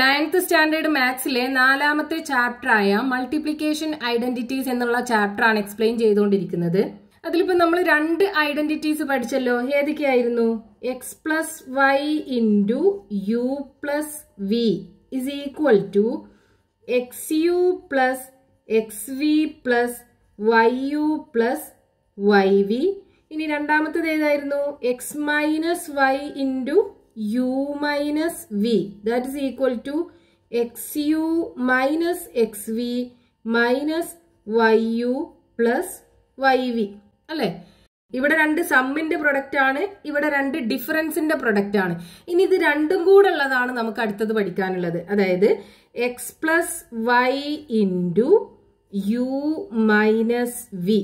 ninth standard മാത്സിലെ നാലാമത്തെ ചാപ്റ്ററായ multiplication identities എന്നുള്ള ചാപ്റ്ററാണ് എക്സ്പ്ലെയിൻ ചെയ്തുകൊണ്ടിരിക്കുന്നത് അതിലിപ്പോൾ നമ്മൾ രണ്ട് ഐഡന്റിറ്റീസ് പഠിച്ചല്ലോ ഏതൊക്കെയായിരുന്നു X plus Y into U plus V is equal to X U plus X V plus Y U plus Y V ഇനി രണ്ടാമത്തത് ഏതായിരുന്നു X minus Y into U minus V that u equal to X U minus X V minus Y U plus Y V അല്ലെ ഇവിടെ രണ്ട് സമ്മിന്റെ product ആണ് ഇവിടെ രണ്ട് ഡിഫറൻസിന്റെ product ആണ് ഇനി ഇത് രണ്ടും കൂടെ ഉള്ളതാണ് നമുക്ക് അടുത്തത് പഠിക്കാനുള്ളത് അതായത് X plus Y into U minus V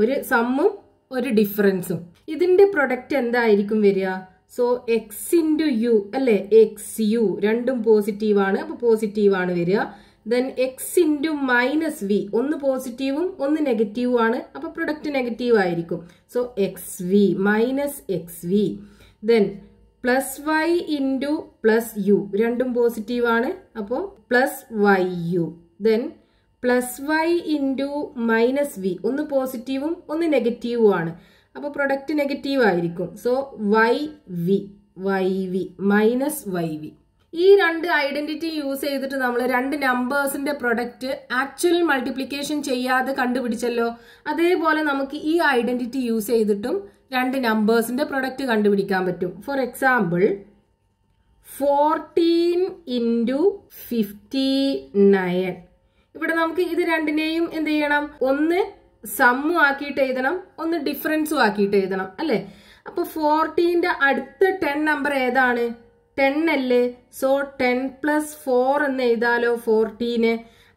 ഒരു സമ്മും ഒരു ഡിഫറൻസും ഇതിന്റെ പ്രൊഡക്റ്റ് എന്തായിരിക്കും വരിക സോ എക്സ് ഇൻറ്റു യു അല്ലേ എക്സ് യു രണ്ടും പോസിറ്റീവ് പോസിറ്റീവാണ് അപ്പോൾ ആണ് വരിക then X into minus V ഒന്ന് പോസിറ്റീവും ഒന്ന് നെഗറ്റീവും ആണ് അപ്പോൾ പ്രൊഡക്റ്റ് നെഗറ്റീവ് ആയിരിക്കും so X V minus X V then plus Y into plus U രണ്ടും പോസിറ്റീവ് ആണ് അപ്പോൾ plus Y U then plus Y into minus V ഒന്ന് പോസിറ്റീവും ഒന്ന് നെഗറ്റീവും ആണ് അപ്പോൾ പ്രൊഡക്റ്റ് നെഗറ്റീവ് ആയിരിക്കും so Y V Y V minus Y V ഈ രണ്ട് ഐഡന്റിറ്റി യൂസ് ചെയ്തിട്ട് നമ്മൾ രണ്ട് നമ്പേഴ്സിന്റെ പ്രൊഡക്റ്റ് ആക്ച്വൽ മൾട്ടിപ്ലിക്കേഷൻ ചെയ്യാതെ കണ്ടുപിടിച്ചല്ലോ അതേപോലെ നമുക്ക് ഈ ഐഡന്റിറ്റി യൂസ് ചെയ്തിട്ടും രണ്ട് നമ്പേഴ്സിന്റെ പ്രൊഡക്റ്റ് കണ്ടുപിടിക്കാൻ പറ്റും for example fourteen into fifty nine ഇവിടെ നമുക്ക് ഇത് രണ്ടിനെയും എന്ത് ചെയ്യണം ഒന്ന് സമ്മും ആക്കിയിട്ട് എഴുതണം ഒന്ന് ഡിഫറൻസും ആക്കിയിട്ട് എഴുതണം അല്ലെ അപ്പൊ ഫോർട്ടീൻ്റെ അടുത്ത ടെൻ നമ്പർ ഏതാണ് ടെൻ അല്ലേ സോ ടെൻ പ്ലസ് ഫോർ എന്ന് എഴുതാലോ ഫോർട്ടീന്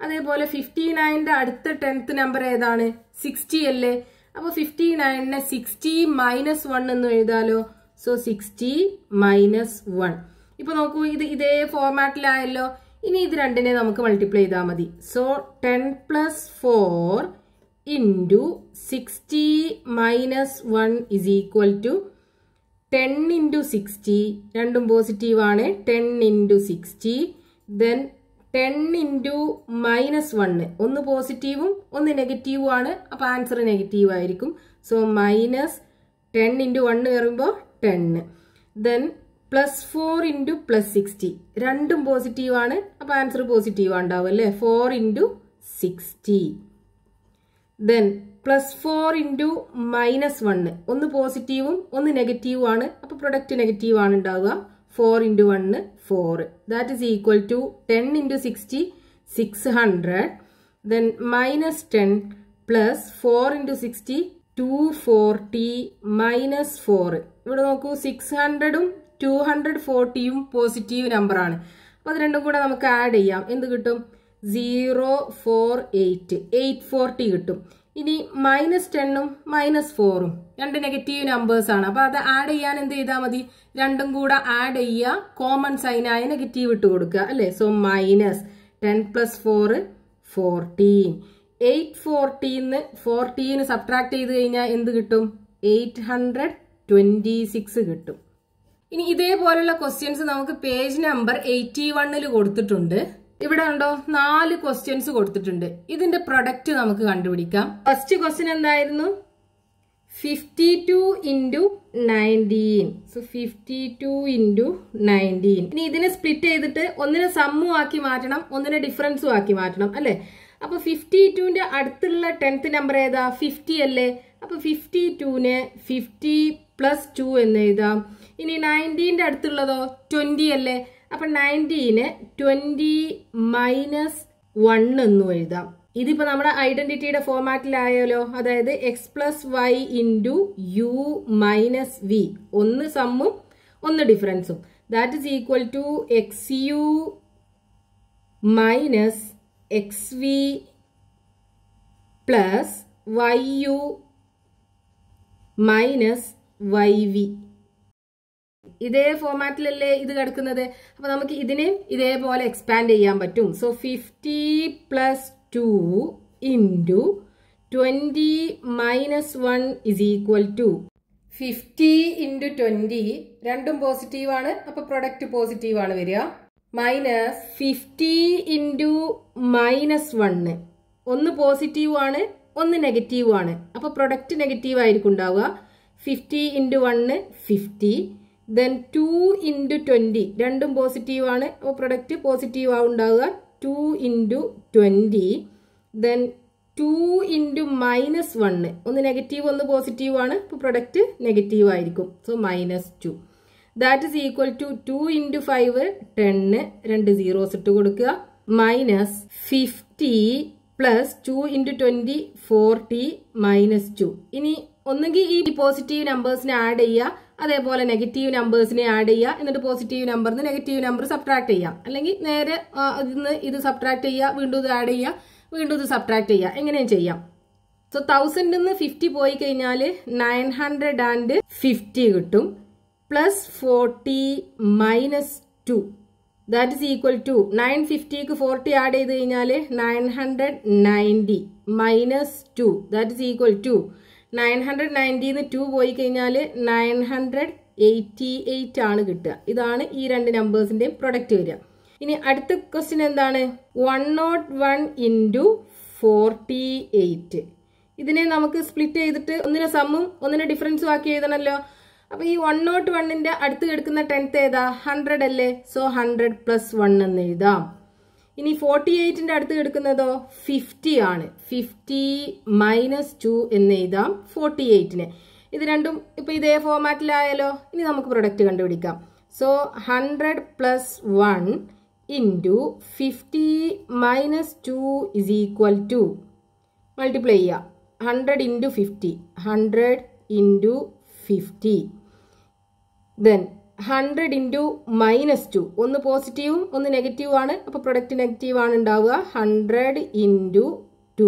അതേപോലെ ഫിഫ്റ്റി നയൻ്റെ അടുത്ത ടെൻത്ത് നമ്പർ ഏതാണ് സിക്സ്റ്റി അല്ലേ അപ്പൊ ഫിഫ്റ്റി നയനെ സിക്സ്റ്റി മൈനസ് വൺ എന്ന് എഴുതാലോ സോ സിക്സ്റ്റി മൈനസ് വൺ ഇപ്പൊ നോക്കൂ ഇത് ഇതേ ഫോർമാറ്റിലായല്ലോ ഇനി ഇത് രണ്ടിനെ നമുക്ക് മൾട്ടിപ്ലൈ ചെയ്താൽ മതി so ten plus four into sixty minus one is equal to ten into sixty രണ്ടും പോസിറ്റീവാണ് ten into sixty then ten into minus one ഒന്ന് പോസിറ്റീവും ഒന്ന് നെഗറ്റീവും ആണ് അപ്പോൾ ആൻസർ നെഗറ്റീവ് ആയിരിക്കും so minus ten into one വരുമ്പോൾ ten then plus four into plus sixty രണ്ടും പോസിറ്റീവാണ് അപ്പോൾ ആൻസർ പോസിറ്റീവ് ഉണ്ടാവും അല്ലേ four into sixty then plus four into minus one ഒന്ന് പോസിറ്റീവും ഒന്ന് നെഗറ്റീവും ആണ് അപ്പോൾ പ്രൊഡക്റ്റ് നെഗറ്റീവ് ആണ് ഉണ്ടാവുക four into one four that is equal to ten into sixty six hundred then minus ten plus four into sixty two forty minus four ഇവിടെ നോക്കൂ സിക്സ് ഹൺഡ്രഡും ടു ഹൺഡ്രഡ് ഫോർട്ടിയും പോസിറ്റീവ് നമ്പറാണ് അപ്പോൾ അത് രണ്ടും കൂടെ നമുക്ക് ആഡ് ചെയ്യാം എന്ത് കിട്ടും zero four eight eight forty കിട്ടും ഇനി മൈനസ് ടെണ്ണും മൈനസ് ഫോറും രണ്ട് നെഗറ്റീവ് നമ്പേഴ്സാണ് അപ്പോൾ അത് ആഡ് ചെയ്യാൻ എന്ത് ചെയ്താൽ മതി രണ്ടും കൂടെ ആഡ് ചെയ്യുക കോമൺ സൈനായ നെഗറ്റീവ് ഇട്ട് കൊടുക്കുക അല്ലേ so minus ten plus four fourteen eight ഫോർട്ടീന്ന് ഫോർട്ടീന് സബ്ട്രാക്ട് ചെയ്ത് കഴിഞ്ഞാൽ എന്ത് കിട്ടും എയ്റ്റ് ഹൺഡ്രഡ് ട്വൻറ്റി സിക്സ് കിട്ടും ഇനി ഇതേപോലുള്ള ക്വസ്റ്റ്യൻസ് നമുക്ക് പേജ് നമ്പർ എയ്റ്റി വണ്ണിൽ കൊടുത്തിട്ടുണ്ട് ഇവിടെ ഉണ്ടോ നാല് ക്വസ്റ്റ്യൻസ് കൊടുത്തിട്ടുണ്ട് ഇതിന്റെ പ്രൊഡക്റ്റ് നമുക്ക് കണ്ടുപിടിക്കാം ഫസ്റ്റ് ക്വസ്റ്റ്യൻ എന്തായിരുന്നു fifty two into nineteen so fifty two into nineteen ഇനി ഇതിനെ സ്പ്ലിറ്റ് ചെയ്തിട്ട് ഒന്നിനെ സമ്മും ആക്കി മാറ്റണം ഒന്നിനെ ഡിഫറൻസും ആക്കി മാറ്റണം അല്ലേ അപ്പൊ ഫിഫ്റ്റി ടുവിന്റെ അടുത്തുള്ള ടെൻത്ത് നമ്പർ ഏതാ ഫിഫ്റ്റി അല്ലേ അപ്പൊ ഫിഫ്റ്റി ടുവിന് ഫിഫ്റ്റി പ്ലസ് ടു എന്ന് എഴുതാം ഇനി നയൻറ്റീൻ്റെ അടുത്തുള്ളതോ ട്വന്റി അല്ലേ അപ്പം നയൻറ്റീന് ട്വൻറ്റി മൈനസ് വൺ എന്നും എഴുതാം ഇതിപ്പോൾ നമ്മുടെ ഐഡന്റിറ്റിയുടെ ഫോമാറ്റിലായാലോ അതായത് X plus Y into U minus V ഒന്ന് സമ്മും ഒന്ന് ഡിഫറൻസും that is equal to X U minus X V plus Y U minus Y V ഇതേ ഫോർമാറ്റിലല്ലേ ഇത് കിടക്കുന്നത് അപ്പൊ നമുക്ക് ഇതിനെയും ഇതേപോലെ എക്സ്പാൻഡ് ചെയ്യാൻ പറ്റും so fifty plus two into twenty minus one is equal to fifty into twenty രണ്ടും പോസിറ്റീവാണ് അപ്പൊ പ്രൊഡക്റ്റ് പോസിറ്റീവാണ് വരിക minus fifty into minus one ഒന്ന് പോസിറ്റീവ് ആണ് ഒന്ന് നെഗറ്റീവ് ആണ് അപ്പൊ പ്രൊഡക്റ്റ് നെഗറ്റീവ് ആയിരിക്കും ഉണ്ടാവുക fifty into one fifty then two into twenty രണ്ടും പോസിറ്റീവ് ആണ് അപ്പോൾ പ്രൊഡക്റ്റ് പോസിറ്റീവ് ഉണ്ടാവുക two into twenty then two into minus one ഒന്ന് നെഗറ്റീവ് ഒന്ന് പോസിറ്റീവ് ആണ് അപ്പോൾ പ്രൊഡക്റ്റ് നെഗറ്റീവ് ആയിരിക്കും so minus two that is equal to two into five ten രണ്ട് സീറോസ് ഇട്ട് കൊടുക്കുക minus fifty plus two into twenty forty minus two ഇനി ഒന്നുകിൽ ഈ പോസിറ്റീവ് നമ്പേഴ്സിനെ ആഡ് ചെയ്യുക അതേപോലെ നെഗറ്റീവ് നമ്പേഴ്സിനെ ആഡ് ചെയ്യുക എന്നിട്ട് പോസിറ്റീവ് നമ്പറിൽ നിന്ന് നെഗറ്റീവ് നമ്പർ സബ്ട്രാക്ട് ചെയ്യാം അല്ലെങ്കിൽ നേരെ ഇതിന്ന് ഇത് സബ്ട്രാക്ട് ചെയ്യുക വീണ്ടും ഇത് ആഡ് ചെയ്യുക വീണ്ടും ഇത് സബ്ട്രാക്ട് ചെയ്യുക എങ്ങനെയും ചെയ്യാം സോ തൗസൻഡിൽ നിന്ന് ഫിഫ്റ്റി പോയി കഴിഞ്ഞാൽ നയൻ ഹൺഡ്രഡ് ആൻഡ് ഫിഫ്റ്റി കിട്ടും plus forty minus two that is equal to nine ഫിഫ്റ്റിക്ക് ഫോർട്ടി ആഡ് ചെയ്ത് കഴിഞ്ഞാൽ nine hundred ninety minus two that is equal to nine hundred നയൻറ്റീന്ന് ടു പോയി കഴിഞ്ഞാൽ നയൻ ഹൺഡ്രഡ് എയ്റ്റി എയ്റ്റ് ആണ് കിട്ടുക ഇതാണ് ഈ രണ്ട് നമ്പേഴ്സിൻ്റെയും പ്രൊഡക്റ്റ് വരിക ഇനി അടുത്ത ക്വസ്റ്റ്യൻ എന്താണ് one nought one into forty eight ഇതിനെ നമുക്ക് സ്പ്ലിറ്റ് ചെയ്തിട്ട് ഒന്നിനെ സമ്മും ഒന്നിനെ ഡിഫറൻസും ആക്കി എഴുതണമല്ലോ അപ്പം ഈ വൺ നോട്ട് വണ്ണിൻ്റെ അടുത്ത് കിടക്കുന്ന ടെൻത്ത് ഏതാ ഹൺഡ്രഡ് അല്ലേ സോ ഹൺഡ്രഡ് പ്ലസ് വൺ എന്ന് എഴുതാം ഇനി ഫോർട്ടി എയ്റ്റിൻ്റെ അടുത്ത് എടുക്കുന്നതോ ഫിഫ്റ്റി ആണ് ഫിഫ്റ്റി മൈനസ് ടു എന്ന് എഴുതാം ഫോർട്ടി എയ്റ്റിന് ഇത് രണ്ടും ഇപ്പോൾ ഇതേ ഫോമാറ്റിലായാലോ ഇനി നമുക്ക് പ്രൊഡക്റ്റ് കണ്ടുപിടിക്കാം so hundred plus one into fifty minus two is equal to multiply ചെയ്യുക hundred into fifty hundred into fifty then hundred into minus two ഒന്ന് പോസിറ്റീവും ഒന്ന് നെഗറ്റീവ് ആണ് അപ്പോൾ പ്രൊഡക്റ്റ് നെഗറ്റീവ് ആണ് ഉണ്ടാവുക hundred into two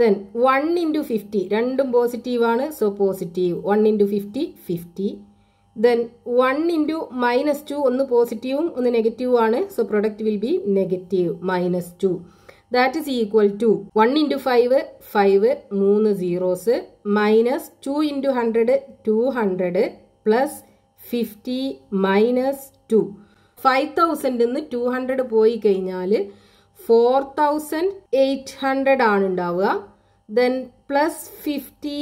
then one into fifty രണ്ടും positive ആണ് so positive one into fifty fifty then one into minus two ഒന്ന് പോസിറ്റീവും ഒന്ന് നെഗറ്റീവും ആണ് so product will be negative minus two that is equal to one into five five മൂന്ന് zeros minus two into hundred two hundred plus fifty minus two five തൗസൻഡിൽ നിന്ന് two hundred പോയി കഴിഞ്ഞാൽ ഫോർ തൗസൻഡ് എയ്റ്റ് ഹൺഡ്രഡ് ആണ് ഉണ്ടാവുക then plus fifty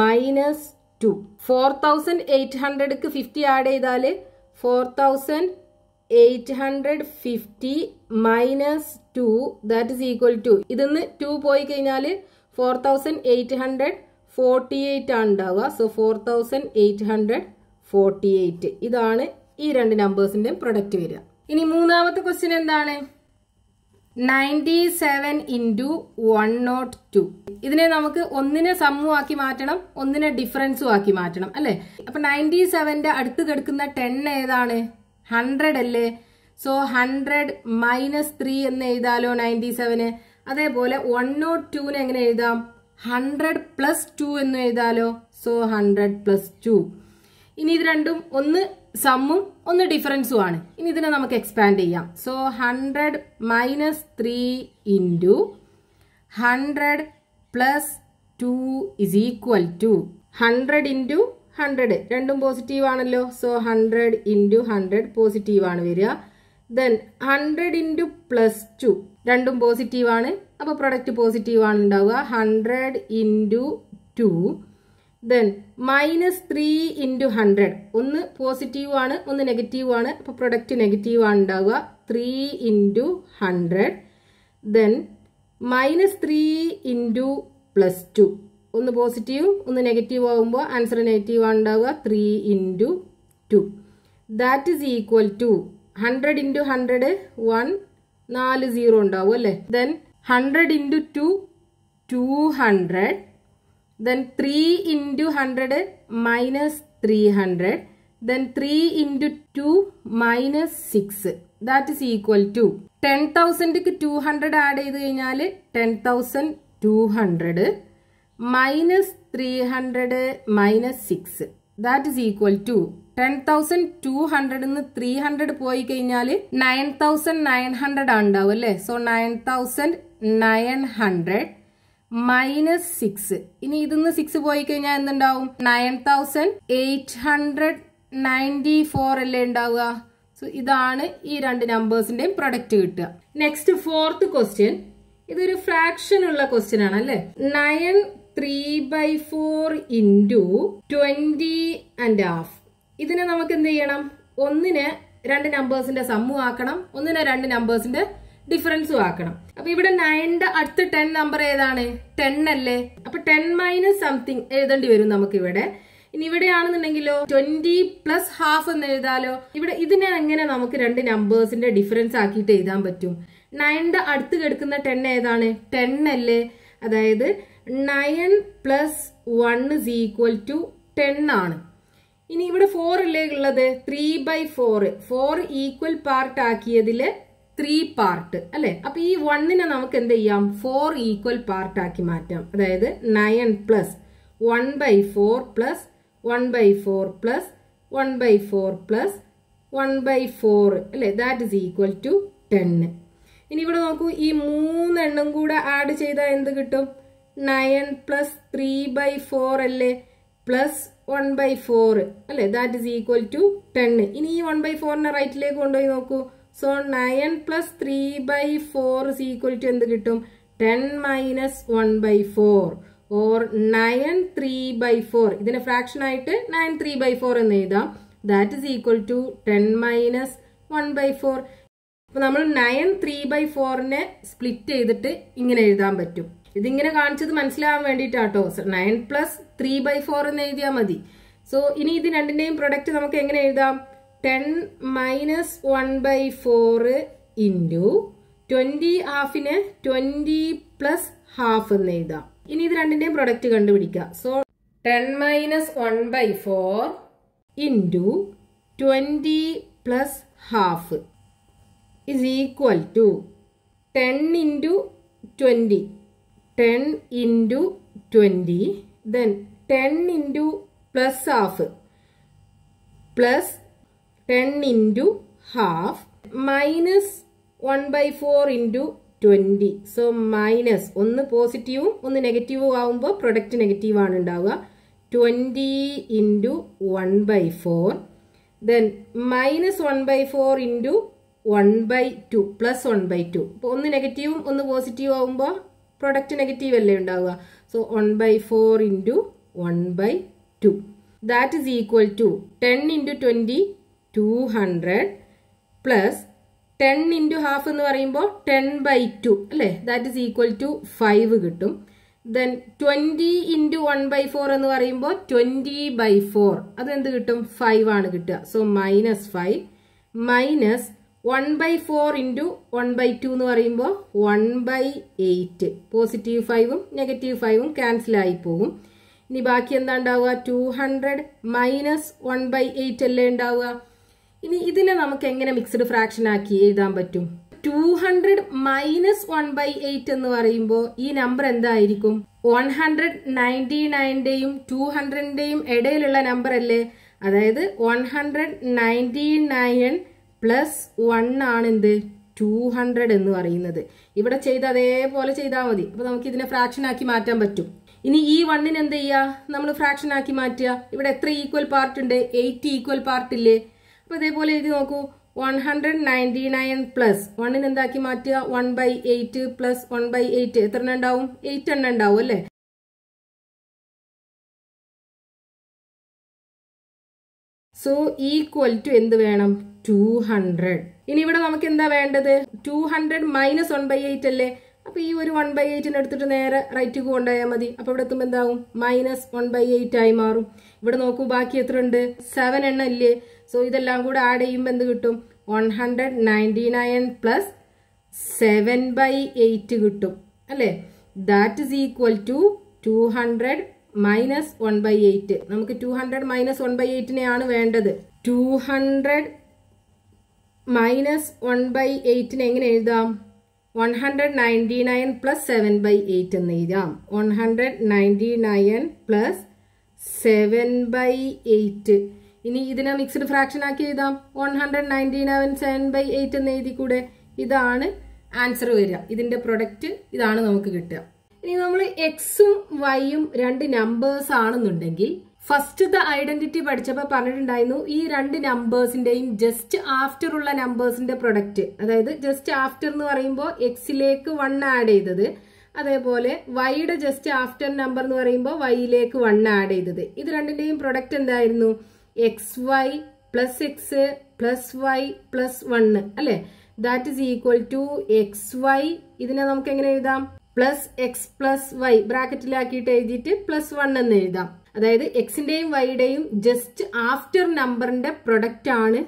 minus two four thousand eight ഹൺഡ്രഡ്ക്ക് fifty add ചെയ്താൽ four thousand eight hundred fifty minus two that is equal to ഇതിന്ന് two പോയി കഴിഞ്ഞാൽ four thousand eight hundred forty eight ആണ് ഉണ്ടാവുക so four thousand eight hundred forty eight ഇതാണ് ഈ രണ്ട് നമ്പേഴ്സിന്റെയും പ്രൊഡക്റ്റ് വരിക ഇനി മൂന്നാമത്തെ ക്വസ്റ്റ്യൻ എന്താണ് ninety seven into one nought two ഇതിനെ നമുക്ക് ഒന്നിനെ സമ്മുവാക്കി മാറ്റണം ഒന്നിനെ ഡിഫറൻസും ആക്കി മാറ്റണം അല്ലെ അപ്പൊ നയൻറ്റി സെവന്റെ അടുത്ത് കിടക്കുന്ന ടെൻ ഏതാണ് ഹൺഡ്രഡ് അല്ലേ സോ ഹൺഡ്രഡ് മൈനസ് ത്രീ എന്ന് എഴുതാലോ നയൻറ്റി സെവന് അതേപോലെ വൺ നോട്ട് ടുവിനെ എങ്ങനെ എഴുതാം ഹൺഡ്രഡ് പ്ലസ് ടു എന്ന് എഴുതാലോ സോ ഹൺഡ്രഡ് പ്ലസ് ടു ഇനി ഇത് രണ്ടും ഒന്ന് സമ്മും ഒന്ന് ഡിഫറൻസും ആണ് ഇനി ഇതിനെ നമുക്ക് എക്സ്പാൻഡ് ചെയ്യാം so hundred minus three into hundred plus two is equal to hundred into hundred രണ്ടും പോസിറ്റീവ് ആണല്ലോ so hundred into hundred positive ആണ് വരിക then hundred into plus two രണ്ടും പോസിറ്റീവ് ആണ് അപ്പോൾ പ്രൊഡക്റ്റ് പോസിറ്റീവ് ആണ് ഉണ്ടാവുക hundred into two then minus three into hundred ഒന്ന് പോസിറ്റീവ് ആണ് ഒന്ന് നെഗറ്റീവ് ആണ് അപ്പോൾ പ്രൊഡക്റ്റ് നെഗറ്റീവ് ആണ് ഉണ്ടാവുക three into hundred then minus three into plus two ഒന്ന് പോസിറ്റീവ് ഒന്ന് നെഗറ്റീവ് ആകുമ്പോൾ ആൻസർ നെഗറ്റീവ് ആണ് ഉണ്ടാവുക three into two that is equal to hundred into hundred one നാല് സീറോ ഉണ്ടാവും അല്ലേ then hundred into two two hundred then 3 into 100 minus 300 then 3 into 2 minus 6 that is equal to 10,000ക്ക് 200 add കഴിഞ്ഞാൽ 10,200 minus 300 minus 6 that is equal to 10,200 നിന്ന് 300 പോയി കഴിഞ്ഞാൽ 9,900 ആണ് ഉണ്ടാവും അല്ലേ സോ 9,900 മൈനസ് സിക്സ് ഇനി ഇതിന്ന് സിക്സ് പോയി കഴിഞ്ഞാൽ എന്തുണ്ടാവും nine thousand eight hundred ninety four അല്ലേ ഉണ്ടാവുക സോ ഇതാണ് ഈ രണ്ട് നമ്പേഴ്സിന്റെയും പ്രൊഡക്റ്റ് കിട്ടുക നെക്സ്റ്റ് ഫോർത്ത് ക്വസ്റ്റ്യൻ ഇതൊരു ഫ്രാക്ഷൻ ഉള്ള ക്വസ്റ്റ്യൻ ആണ് അല്ലെ nine three by four into twenty and half ഇതിനെ നമുക്ക് എന്ത് ചെയ്യണം ഒന്നിന് രണ്ട് നമ്പേഴ്സിന്റെ സമ്മു ആക്കണം ഒന്നിന് രണ്ട് നമ്പേഴ്സിന്റെ ഡിഫറൻസ് ആക്കണം അപ്പൊ ഇവിടെ നയൻറെ അടുത്ത ടെൻ നമ്പർ ഏതാണ് ടെൻ അല്ലേ അപ്പൊ ടെൻ മൈനസ് സംതിങ് എഴുതേണ്ടി വരും നമുക്ക് ഇവിടെ ഇനി ഇവിടെ ആണെന്നുണ്ടെങ്കിലോ ട്വന്റി പ്ലസ് ഹാഫ് എന്ന് എഴുതാലോ ഇവിടെ ഇതിനെ എങ്ങനെ നമുക്ക് രണ്ട് നമ്പേഴ്സിന്റെ ഡിഫറൻസ് ആക്കിയിട്ട് എഴുതാൻ പറ്റും നയൻറെ അടുത്ത് കിടക്കുന്ന ടെൻ ഏതാണ് ടെൻ അല്ലേ അതായത് nine plus one is equal to ten ആണ് ഇനി ഇവിടെ ഫോർ അല്ലേ ഉള്ളത് three by four four equal part ആക്കിയതില് ത്രീ പാർട്ട് അല്ലെ അപ്പൊ ഈ വണ്ണിനെ നമുക്ക് എന്ത് ചെയ്യാം ഫോർ ഈക്വൽ പാർട്ട് ആക്കി മാറ്റാം അതായത് nine plus one by four plus one by four plus one by four plus one by four അല്ലെ that is equal to ten ഇനി ഇവിടെ നോക്കൂ ഈ മൂന്നെണ്ണം കൂടെ ആഡ് ചെയ്താൽ എന്ത് കിട്ടും nine plus three by four അല്ലേ പ്ലസ് വൺ ബൈ ഫോർ അല്ലെ that is equal to ten ഇനി ഈ വൺ ബൈ ഫോറിനെ റൈറ്റിലേക്ക് കൊണ്ടുപോയി നോക്കൂ so nine plus three by four is equal to എന്ത് കിട്ടും ten minus one by four or nine three by four ഇതിന് ഫ്രാക്ഷൻ ആയിട്ട് നയൻ ത്രീ ബൈ ഫോർ എന്ന് എഴുതാം that is equal to ten minus one by four അപ്പൊ നമ്മൾ nine three by ഫോറിനെ split ചെയ്തിട്ട് ഇങ്ങനെ എഴുതാൻ പറ്റും ഇതിങ്ങനെ കാണിച്ചത് മനസ്സിലാവാൻ വേണ്ടിയിട്ടാട്ടോ nine plus three by four എന്ന് എഴുതിയാൽ മതി സോ ഇനി ഇത് രണ്ടിന്റെയും പ്രൊഡക്റ്റ് നമുക്ക് എങ്ങനെ എഴുതാം ten minus one by four into twenty ഹാഫിന് ട്വൻറ്റി പ്ലസ് ഹാഫ് എന്ന് എഴുതാം ഇനി ഇത് രണ്ടിൻ്റെയും പ്രൊഡക്റ്റ് കണ്ടുപിടിക്കുക so ten minus one by four into twenty plus half is equal to ten into twenty ten into twenty then ten into plus half plus ten into half minus one by four into twenty so minus ഒന്ന് പോസിറ്റീവും ഒന്ന് നെഗറ്റീവും ആവുമ്പോൾ product നെഗറ്റീവാണ് ഉണ്ടാവുക twenty into one by four then minus one by four into one by two plus one by two അപ്പോൾ ഒന്ന് നെഗറ്റീവും ഒന്ന് പോസിറ്റീവ് ആവുമ്പോൾ പ്രൊഡക്റ്റ് നെഗറ്റീവ് അല്ലേ ഉണ്ടാവുക so one by four into one by two that is equal to ten into twenty two hundred plus ten into half എന്ന് പറയുമ്പോൾ ten by two അല്ലേ that is equal to five കിട്ടും then twenty into one by four എന്ന് പറയുമ്പോൾ twenty by four അതെന്ത് കിട്ടും five ആണ് കിട്ടുക so minus five minus one by four into one by two എന്ന് പറയുമ്പോൾ വൺ ബൈ എയ്റ്റ് പോസിറ്റീവ് ഫൈവും നെഗറ്റീവ് ഫൈവും ക്യാൻസലായി പോകും ഇനി ബാക്കി എന്താ ഉണ്ടാവുക two hundred minus one by eight അല്ലേ ഉണ്ടാവുക ഇനി ഇതിനെ നമുക്ക് എങ്ങനെ മിക്സ്ഡ് ഫ്രാക്ഷൻ ആക്കി എഴുതാൻ പറ്റും two hundred minus one by eight എന്ന് പറയുമ്പോൾ ഈ നമ്പർ എന്തായിരിക്കും വൺ ഹൺഡ്രഡ് നയൻറ്റി നയൻ്റെയും ടു ഹൺഡ്രഡിൻ്റെയും ഇടയിലുള്ള നമ്പർ അല്ലേ അതായത് one hundred ninety nine plus one ആണ് എന്ത് ടു ഹൺഡ്രഡ് എന്ന് പറയുന്നത് ഇവിടെ ചെയ്ത് അതേപോലെ ചെയ്താൽ മതി അപ്പോൾ നമുക്ക് ഇതിനെ ഫ്രാക്ഷൻ ആക്കി മാറ്റാൻ പറ്റും ഇനി ഈ വണ്ണിന് എന്ത് ചെയ്യുക നമ്മൾ ഫ്രാക്ഷൻ ആക്കി മാറ്റുക ഇവിടെ എത്ര ഈക്വൽ പാർട്ട് ഉണ്ട് എയ്റ്റ് ഈക്വൽ പാർട്ട് ഇല്ലേ ഇപ്പൊ ഇതേപോലെ എഴുതി നോക്കൂ one hundred ninety nine plus വണ്ണിന് എന്താക്കി മാറ്റുക one by eight plus one by eight എത്ര എണ്ണം ഉണ്ടാവും എയ്റ്റ് എണ്ണം ഉണ്ടാവും അല്ലേ സോ ഈക്വൽ ടു എന്ത് വേണം ടു ഹൺഡ്രഡ് ഇനി ഇവിടെ നമുക്ക് എന്താ വേണ്ടത് two hundred minus one by eight അല്ലേ അപ്പൊ ഈ ഒരു വൺ ബൈ എയ്റ്റിന് എടുത്തിട്ട് നേരെ റൈറ്റ് കൊണ്ടുപോയാൽ മതി അപ്പൊ ഇവിടെ എത്തുമ്പോ എന്താവും മൈനസ് വൺ ബൈ എയ്റ്റ് ആയി മാറും ഇവിടെ നോക്കൂ ബാക്കി എത്ര ഉണ്ട് സെവൻ എണ്ണം ഇല്ലേ സോ ഇതെല്ലാം കൂടെ ആഡ് ചെയ്യുമ്പോ എന്ത് കിട്ടും one hundred ninety nine plus seven by eight കിട്ടും അല്ലേ that is equal to two hundred minus one by eight നമുക്ക് two hundred minus one by എയ്റ്റിനെയാണ് വേണ്ടത് two hundred minus one by എയ്റ്റിനെ എങ്ങനെ എഴുതാം one hundred ninety nine plus seven by eight എന്ന് എഴുതാം one hundred ninety nine plus seven by eight ഇനി ഇതിനെ മിക്സ്ഡ് ഫ്രാക്ഷൻ ആക്കി എഴുതാം one hundred ninety nine seven by eight എന്ന് എഴുതി കൂടെ ഇതാണ് ആൻസർ വരിക ഇതിൻ്റെ പ്രൊഡക്റ്റ് ഇതാണ് നമുക്ക് കിട്ടുക ഇനി നമ്മൾ എക്സും വൈയും രണ്ട് നമ്പേഴ്സ് ആണെന്നുണ്ടെങ്കിൽ ഫസ്റ്റ് ദ ഐഡന്റിറ്റി പഠിച്ചപ്പോൾ പറഞ്ഞിട്ടുണ്ടായിരുന്നു ഈ രണ്ട് നമ്പേഴ്സിന്റെയും ജസ്റ്റ് ആഫ്റ്റർ ഉള്ള നമ്പേഴ്സിന്റെ പ്രൊഡക്റ്റ് അതായത് ജസ്റ്റ് ആഫ്റ്റർ എന്ന് പറയുമ്പോൾ എക്സിലേക്ക് വൺ ആഡ് ചെയ്തത് അതേപോലെ വൈയുടെ ജസ്റ്റ് ആഫ്റ്റർ നമ്പർ എന്ന് പറയുമ്പോൾ വൈയിലേക്ക് വൺ ആഡ് ചെയ്തത് ഇത് രണ്ടിന്റെയും പ്രൊഡക്റ്റ് എന്തായിരുന്നു x y plus x plus y plus one അല്ലേ that is equal to x y ഇതിനെ നമുക്ക് എങ്ങനെ എഴുതാം പ്ലസ് എക്സ് പ്ലസ് വൈ ബ്രാക്കറ്റിലാക്കിയിട്ട് എഴുതിയിട്ട് പ്ലസ് വൺ എന്ന് എഴുതാം അതായത് എക്സിന്റെയും വൈയുടെയും ജസ്റ്റ് ആഫ്റ്റർ നമ്പറിന്റെ പ്രൊഡക്റ്റ് ആണ്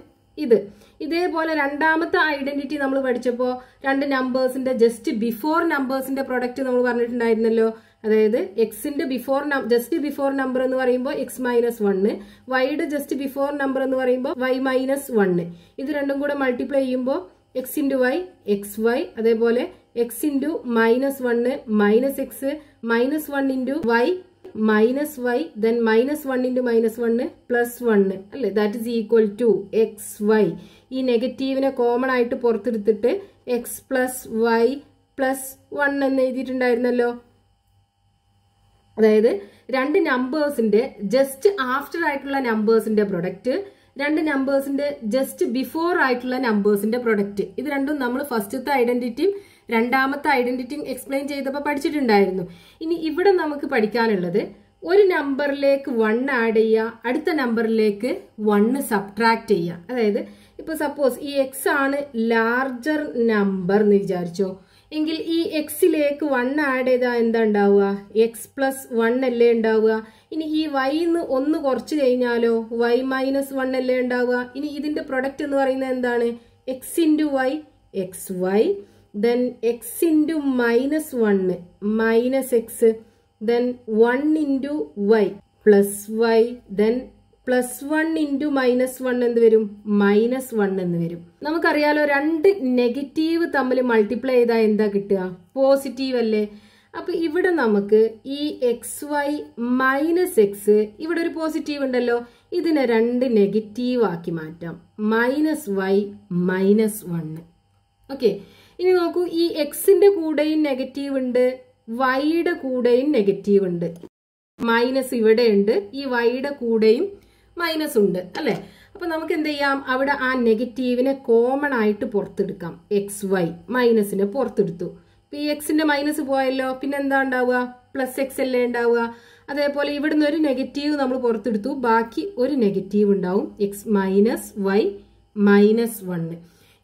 ഇത് ഇതേപോലെ രണ്ടാമത്തെ ഐഡന്റിറ്റി നമ്മൾ പഠിച്ചപ്പോൾ രണ്ട് നമ്പേഴ്സിന്റെ ജസ്റ്റ് ബിഫോർ നമ്പേഴ്സിന്റെ പ്രൊഡക്റ്റ് നമ്മൾ പറഞ്ഞിട്ടുണ്ടായിരുന്നല്ലോ അതായത് എക്സിന്റെ ബിഫോർ ജസ്റ്റ് ബിഫോർ നമ്പർ എന്ന് പറയുമ്പോൾ എക്സ് മൈനസ് വണ്ണ് വൈയുടെ ജസ്റ്റ് ബിഫോർ നമ്പർ എന്ന് പറയുമ്പോൾ വൈ മൈനസ് വണ്ണ് ഇത് രണ്ടും കൂടെ മൾട്ടിപ്ലൈ ചെയ്യുമ്പോൾ x into y x y അതേപോലെ x into minus one minus x minus one into y minus y then minus one into minus one plus one അല്ലേ that is equal to x y ഈ നെഗറ്റീവിനെ common ആയിട്ട് പുറത്തെടുത്തിട്ട് x plus y plus one എന്ന് എഴുതിയിട്ടുണ്ടായിരുന്നല്ലോ അതായത് രണ്ട് നമ്പേഴ്സിന്റെ ജസ്റ്റ് ആഫ്റ്റർ ആയിട്ടുള്ള നമ്പേഴ്സിന്റെ പ്രൊഡക്റ്റ് രണ്ട് നമ്പേഴ്സിന്റെ ജസ്റ്റ് ബിഫോർ ആയിട്ടുള്ള നമ്പേഴ്സിന്റെ പ്രൊഡക്റ്റ് ഇത് രണ്ടും നമ്മൾ ഫസ്റ്റത്തെ ഐഡന്റിറ്റിയും രണ്ടാമത്തെ ഐഡന്റിറ്റി എക്സ്പ്ലെയിൻ ചെയ്തപ്പോൾ പഠിച്ചിട്ടുണ്ടായിരുന്നു ഇനി ഇവിടെ നമുക്ക് പഠിക്കാനുള്ളത് ഒരു നമ്പറിലേക്ക് വൺ ആഡ് ചെയ്യുക അടുത്ത നമ്പറിലേക്ക് വണ്ണ് സബ്ട്രാക്ട് ചെയ്യുക അതായത് ഇപ്പോൾ സപ്പോസ് ഈ എക്സ് ആണ് ലാർജർ നമ്പർ എന്ന് വിചാരിച്ചോ എങ്കിൽ ഈ എക്സിലേക്ക് വൺ ആഡ് ചെയ്താൽ എന്താ ഉണ്ടാവുക എക്സ് പ്ലസ് വൺ അല്ലേ ഉണ്ടാവുക ഇനി ഈ വൈ എന്ന് ഒന്ന് കുറച്ച് കഴിഞ്ഞാലോ വൈ മൈനസ് വൺ അല്ലേ ഉണ്ടാവുക ഇനി ഇതിന്റെ പ്രൊഡക്റ്റ് എന്ന് പറയുന്നത് എന്താണ് x into y x y then X into minus one minus x then one into y plus y then plus one into minus one എന്ന് വരും മൈനസ് വൺ എന്ന് വരും നമുക്കറിയാലോ രണ്ട് നെഗറ്റീവ് തമ്മിൽ മൾട്ടിപ്ലൈ ചെയ്താൽ എന്താ കിട്ടുക പോസിറ്റീവ് അല്ലേ അപ്പൊ ഇവിടെ നമുക്ക് ഈ എക്സ് വൈ മൈനസ് എക്സ് ഇവിടെ ഒരു പോസിറ്റീവ് ഉണ്ടല്ലോ ഇതിനെ രണ്ട് നെഗറ്റീവ് ആക്കി മാറ്റാം minus y minus one okay ഇനി നോക്കൂ ഈ എക്സിന്റെ കൂടെയും നെഗറ്റീവ് ഉണ്ട് വൈയുടെ കൂടെയും നെഗറ്റീവ് ഉണ്ട് മൈനസ് ഇവിടെ ഉണ്ട് ഈ വൈയുടെ കൂടെയും മൈനസ് ഉണ്ട് അല്ലെ അപ്പൊ നമുക്ക് എന്ത് ചെയ്യാം അവിടെ ആ നെഗറ്റീവിനെ കോമൺ ആയിട്ട് പുറത്തെടുക്കാം എക്സ് വൈ മൈനസിനെ പുറത്തെടുത്തു പി എക്സിന്റെ മൈനസ് പോയല്ലോ പിന്നെ എന്താ ഉണ്ടാവുക പ്ലസ് എക്സ് അല്ലേ ഉണ്ടാവുക അതേപോലെ ഇവിടുന്ന് ഒരു നെഗറ്റീവ് നമ്മൾ പുറത്തെടുത്തു ബാക്കി ഒരു നെഗറ്റീവ് ഉണ്ടാവും x minus y minus one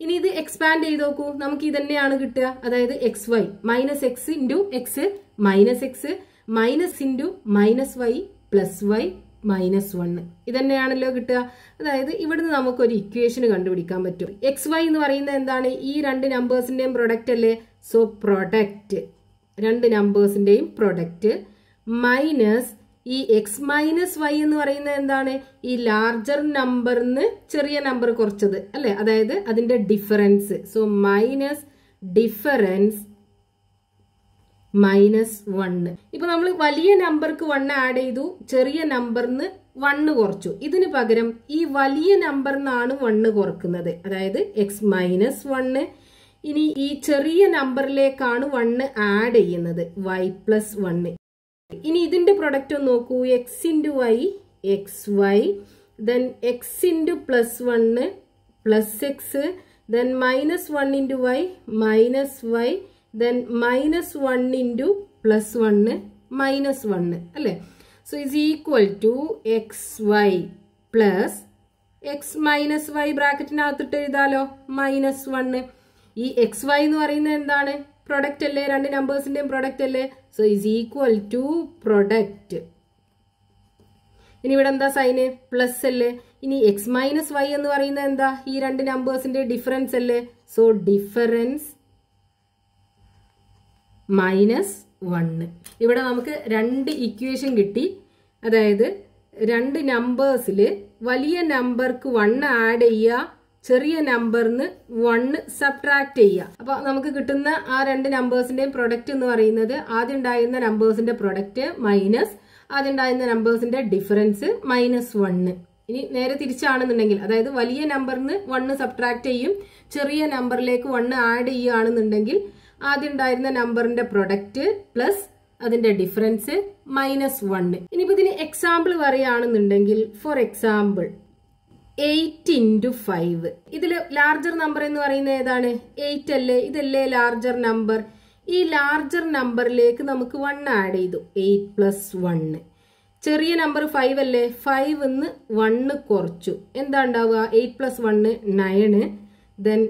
ഇനി ഇത് എക്സ്പാൻഡ് ചെയ്ത് നോക്കൂ നമുക്ക് ഇതന്നെയാണ് കിട്ടുക അതായത് x y minus x into x minus x minus into minus y plus y minus one ഇതന്നെയാണല്ലോ കിട്ടുക അതായത് ഇവിടുന്ന് നമുക്കൊരു ഇക്വേഷൻ കണ്ടുപിടിക്കാൻ പറ്റും എക്സ് വൈ എന്ന് പറയുന്നത് എന്താണ് ഈ രണ്ട് നമ്പേഴ്സിൻ്റെയും പ്രൊഡക്റ്റ് അല്ലേ സോ പ്രൊഡക്റ്റ് രണ്ട് നമ്പേഴ്സിൻ്റെയും പ്രൊഡക്റ്റ് മൈനസ് ഈ എക്സ് മൈനസ് വൈ എന്ന് പറയുന്നത് എന്താണ് ഈ ലാർജർ നമ്പർന്ന് ചെറിയ നമ്പർ കുറച്ചത് അല്ലേ അതായത് അതിന്റെ difference so minus difference minus one ഇപ്പൊ നമ്മൾ വലിയ നമ്പർക്ക് വണ്ണ് ആഡ് ചെയ്തു ചെറിയ നമ്പർന്ന് വണ്ണ് കുറച്ചു ഇതിന് പകരം ഈ വലിയ നമ്പറിനാണ് വണ്ണ് കുറക്കുന്നത് അതായത് എക്സ് മൈനസ് വണ്ണ് ഇനി ഈ ചെറിയ നമ്പറിലേക്കാണ് വണ്ണ് ആഡ് ചെയ്യുന്നത് വൈ പ്ലസ് വണ്ണ് ഇനി ഇതിന്റെ പ്രൊഡക്റ്റ് ഒന്ന് നോക്കൂ x into y x y then X into plus one plus x then minus one into y minus y then minus one into plus one minus one അല്ലേ so is equal to x y plus x minus y ബ്രാക്കറ്റിനകത്തിട്ട് എഴുതാലോ minus one ഈ x y എന്ന് പറയുന്നത് എന്താണ് product അല്ലേ രണ്ട് നമ്പേഴ്സിൻ്റെയും പ്രൊഡക്റ്റ് അല്ലേ so is equal to product ഇനി ഇവിടെ എന്താ സൈന് പ്ലസ് അല്ലേ ഇനി എക്സ് മൈനസ് വൈ എന്ന് പറയുന്നത് എന്താ ഈ രണ്ട് നമ്പേഴ്സിന്റെ ഡിഫറൻസ് അല്ലേ സോ ഡിഫറൻസ് മൈനസ് വണ്ണ് ഇവിടെ നമുക്ക് രണ്ട് ഇക്വേഷൻ കിട്ടി അതായത് രണ്ട് നമ്പേഴ്സിൽ വലിയ നമ്പർക്ക് വണ്ണ് ആഡ് ചെയ്യുക ചെറിയ നമ്പറിന് വണ് സബ്ട്രാക്ട് ചെയ്യുക അപ്പൊ നമുക്ക് കിട്ടുന്ന ആ രണ്ട് നമ്പേഴ്സിന്റെയും പ്രൊഡക്റ്റ് എന്ന് പറയുന്നത് ആദ്യം ഉണ്ടായിരുന്ന നമ്പേഴ്സിന്റെ പ്രൊഡക്റ്റ് മൈനസ് ആദ്യം ഉണ്ടായിരുന്ന നമ്പേഴ്സിന്റെ ഡിഫറൻസ് മൈനസ് വണ്ണ് ഇനി നേരെ തിരിച്ചാണെന്നുണ്ടെങ്കിൽ അതായത് വലിയ നമ്പറിന് വണ്ണ് സബ്ട്രാക്ട് ചെയ്യും ചെറിയ നമ്പറിലേക്ക് വണ്ണ് ആഡ് ചെയ്യുകയാണെന്നുണ്ടെങ്കിൽ ആദ്യം ഉണ്ടായിരുന്ന നമ്പറിന്റെ പ്രൊഡക്റ്റ് പ്ലസ് അതിന്റെ ഡിഫറൻസ് മൈനസ് വണ്ണ് ഇനിയിപ്പോ ഇതിന് എക്സാമ്പിൾ പറയുകയാണെന്നുണ്ടെങ്കിൽ for example eight into five ഇതിൽ ലാർജർ നമ്പർ എന്ന് പറയുന്നത് ഏതാണ് എയ്റ്റ് അല്ലേ ഇതല്ലേ ലാർജർ നമ്പർ ഈ ലാർജർ നമ്പറിലേക്ക് നമുക്ക് വൺ ആഡ് ചെയ്തു എയ്റ്റ് പ്ലസ് വണ്ണ് ചെറിയ നമ്പർ ഫൈവ് അല്ലേ ഫൈവ് എന്ന് വണ്ണ് കുറച്ചു എന്താ ഉണ്ടാവുക eight plus one nine then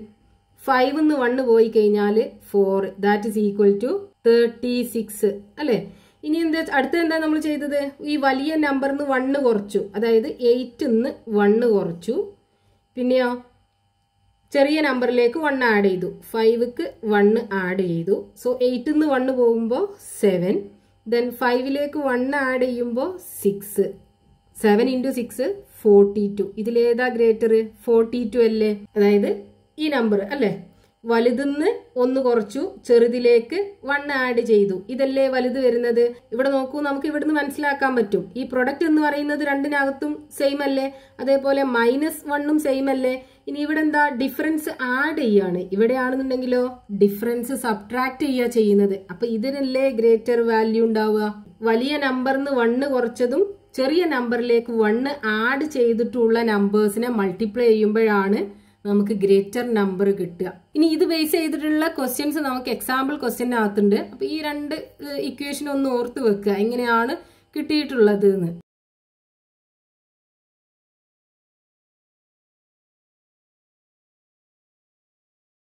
five എന്ന് വണ്ണ് പോയി കഴിഞ്ഞാൽ four that is equal to thirty six അല്ലേ ഇനി എന്താ അടുത്ത എന്താ നമ്മൾ ചെയ്തത് ഈ വലിയ നമ്പറിൽ നിന്ന് വണ്ണ് കുറച്ചു അതായത് എയ്റ്റ് നിന്ന് വണ്ണ് കുറച്ചു പിന്നെയോ ചെറിയ നമ്പറിലേക്ക് വണ്ണ് ആഡ് ചെയ്തു ഫൈവ്ക്ക് വണ്ണ് ആഡ് ചെയ്തു സോ എയ്റ്റിൽ നിന്ന് വണ്ണ് പോകുമ്പോൾ സെവൻ ദെൻ ഫൈവിലേക്ക് വണ്ണ് ആഡ് ചെയ്യുമ്പോൾ six seven into six forty two ഇതിലേതാ ഗ്രേറ്റർ ഫോർട്ടി ടു അല്ലേ അതായത് ഈ നമ്പർ അല്ലേ വലുതെന്ന് ഒന്ന് കുറച്ചു ചെറുതിലേക്ക് വൺ ആഡ് ചെയ്തു ഇതല്ലേ വലുത് വരുന്നത് ഇവിടെ നോക്കൂ നമുക്ക് ഇവിടുന്ന് മനസ്സിലാക്കാൻ പറ്റും ഈ പ്രൊഡക്റ്റ് എന്ന് പറയുന്നത് രണ്ടിനകത്തും സെയിം അല്ലേ അതേപോലെ മൈനസ് വണ്ണും സെയിം അല്ലേ ഇനി ഇവിടെ എന്താ ഡിഫറൻസ് ആഡ് ചെയ്യാണ് ഇവിടെയാണെന്നുണ്ടെങ്കിലോ ഡിഫറൻസ് സബ്ട്രാക്ട് ചെയ്യുക ചെയ്യുന്നത് അപ്പൊ ഇതിനല്ലേ ഗ്രേറ്റർ വാല്യൂ ഉണ്ടാവുക വലിയ നമ്പറിന്ന് വണ്ണ് കുറച്ചതും ചെറിയ നമ്പറിലേക്ക് വണ്ണ് ആഡ് ചെയ്തിട്ടുള്ള നമ്പേഴ്സിനെ മൾട്ടിപ്ലൈ ചെയ്യുമ്പോഴാണ് നമുക്ക് ഗ്രേറ്റർ നമ്പർ കിട്ടുക ഇനി ഇത് ബേസ് ചെയ്തിട്ടുള്ള ക്വസ്റ്റ്യൻസ് നമുക്ക് എക്സാമ്പിൾ ക്വസ്റ്റ്യനകത്തുണ്ട് അപ്പോൾ ഈ രണ്ട് ഇക്വേഷൻ ഒന്ന് ഓർത്ത് വെക്കുക എങ്ങനെയാണ് കിട്ടിയിട്ടുള്ളത് എന്ന്